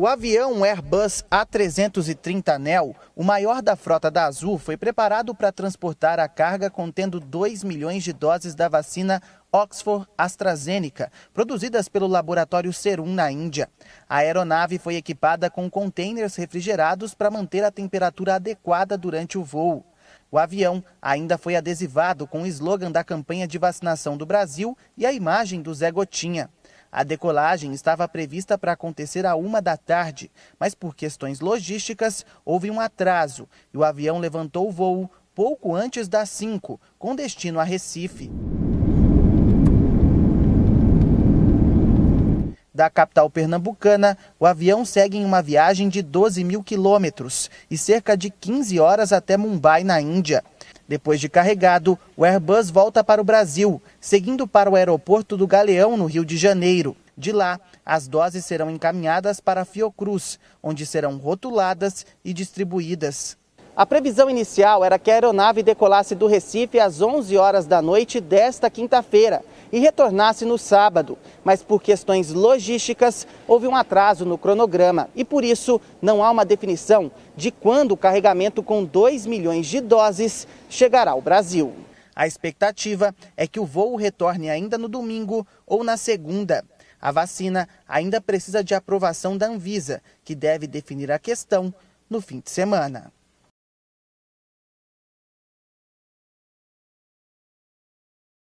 O avião Airbus A330 NEO, o maior da frota da Azul, foi preparado para transportar a carga contendo 2 milhões de doses da vacina Oxford AstraZeneca, produzidas pelo laboratório Serum na Índia. A aeronave foi equipada com contêineres refrigerados para manter a temperatura adequada durante o voo. O avião ainda foi adesivado com o slogan da campanha de vacinação do Brasil e a imagem do Zé Gotinha. A decolagem estava prevista para acontecer à uma da tarde, mas por questões logísticas houve um atraso e o avião levantou o voo pouco antes das 5, com destino a Recife. Da capital pernambucana, o avião segue em uma viagem de 12 mil quilômetros e cerca de 15 horas até Mumbai, na Índia. Depois de carregado, o Airbus volta para o Brasil, seguindo para o aeroporto do Galeão, no Rio de Janeiro. De lá, as doses serão encaminhadas para a Fiocruz, onde serão rotuladas e distribuídas. A previsão inicial era que a aeronave decolasse do Recife às 11 horas da noite desta quinta-feira e retornasse no sábado, mas por questões logísticas houve um atraso no cronograma e por isso não há uma definição de quando o carregamento com 2 milhões de doses chegará ao Brasil. A expectativa é que o voo retorne ainda no domingo ou na segunda. A vacina ainda precisa de aprovação da Anvisa, que deve definir a questão no fim de semana.